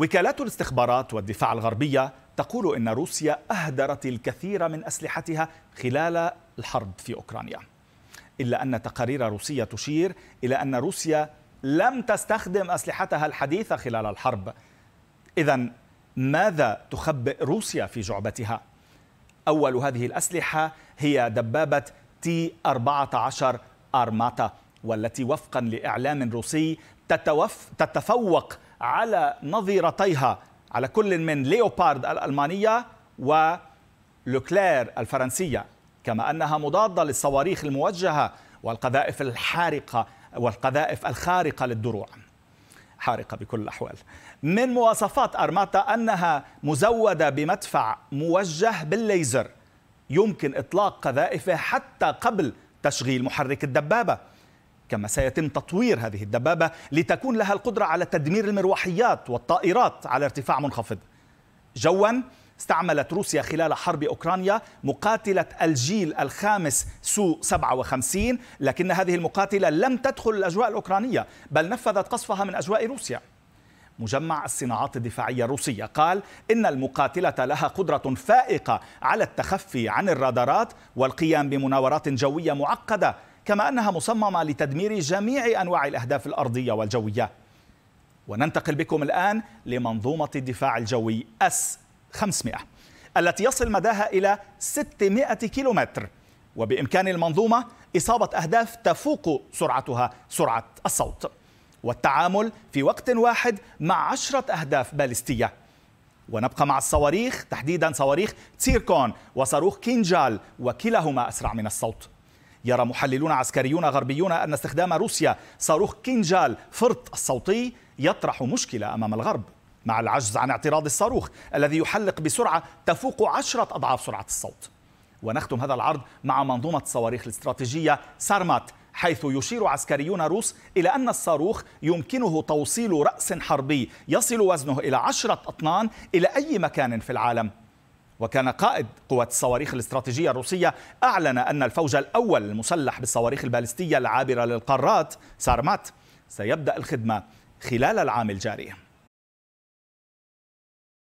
وكالات الاستخبارات والدفاع الغربية تقول إن روسيا أهدرت الكثير من أسلحتها خلال الحرب في أوكرانيا إلا أن تقارير روسية تشير إلى أن روسيا لم تستخدم أسلحتها الحديثة خلال الحرب إذا ماذا تخبئ روسيا في جعبتها؟ أول هذه الأسلحة هي دبابة تي 14 أرماتا والتي وفقا لإعلام روسي تتوف تتفوق على نظيرتيها على كل من ليوبارد الألمانية ولوكلير الفرنسية كما أنها مضادة للصواريخ الموجهة والقذائف الحارقة والقذائف الخارقة للدروع حارقة بكل الأحوال من مواصفات أرماتا أنها مزودة بمدفع موجه بالليزر يمكن إطلاق قذائفه حتى قبل تشغيل محرك الدبابة كما سيتم تطوير هذه الدبابة لتكون لها القدرة على تدمير المروحيات والطائرات على ارتفاع منخفض جوا استعملت روسيا خلال حرب أوكرانيا مقاتلة الجيل الخامس سو 57 لكن هذه المقاتلة لم تدخل الأجواء الأوكرانية بل نفذت قصفها من أجواء روسيا مجمع الصناعات الدفاعية الروسية قال إن المقاتلة لها قدرة فائقة على التخفي عن الرادارات والقيام بمناورات جوية معقدة كما أنها مصممة لتدمير جميع أنواع الأهداف الأرضية والجوية وننتقل بكم الآن لمنظومة الدفاع الجوي أس 500 التي يصل مداها إلى 600 كيلومتر وبإمكان المنظومة إصابة أهداف تفوق سرعتها سرعة الصوت والتعامل في وقت واحد مع عشرة أهداف باليستية ونبقى مع الصواريخ تحديدا صواريخ تيركون وصاروخ كينجال وكلاهما أسرع من الصوت يرى محللون عسكريون غربيون أن استخدام روسيا صاروخ كينجال فرط الصوتي يطرح مشكلة أمام الغرب مع العجز عن اعتراض الصاروخ الذي يحلق بسرعة تفوق عشرة أضعاف سرعة الصوت ونختم هذا العرض مع منظومة الصواريخ الاستراتيجية سارمات حيث يشير عسكريون روس إلى أن الصاروخ يمكنه توصيل رأس حربي يصل وزنه إلى عشرة أطنان إلى أي مكان في العالم وكان قائد قوة الصواريخ الاستراتيجية الروسية أعلن أن الفوج الأول المسلح بالصواريخ البالستية العابرة للقارات سارمات سيبدأ الخدمة خلال العام الجاري